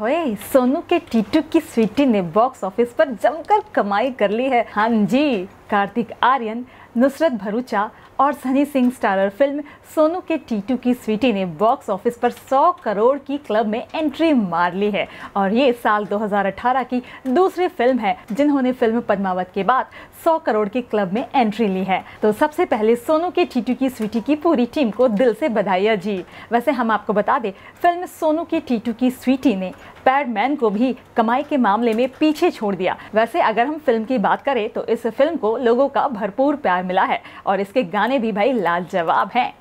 होए सोनू के टीटू की स्वीटी ने बॉक्स ऑफिस पर जमकर कमाई कर ली है हाँ जी कार्तिक आर्यन नुसरत भरूचा और सनी सिंह स्टारर फिल्म सोनू के टीटू की स्वीटी ने बॉक्स ऑफिस पर 100 करोड़ की क्लब में एंट्री मार ली है और ये साल 2018 की दूसरी फिल्म है जिन्होंने फिल्म पद्मावत के बाद 100 करोड़ के क्लब में एंट्री ली है तो सबसे पहले सोनू के टीटू की स्वीटी की पूरी टीम को दिल से बधाई जी वैसे हम आपको बता दें फिल्म सोनू की टीटू की स्वीटी ने पैडमैन को भी कमाई के मामले में पीछे छोड़ दिया वैसे अगर हम फिल्म की बात करें तो इस फिल्म को लोगों का भरपूर प्यार मिला है और इसके गाने भी भाई लाजवाब हैं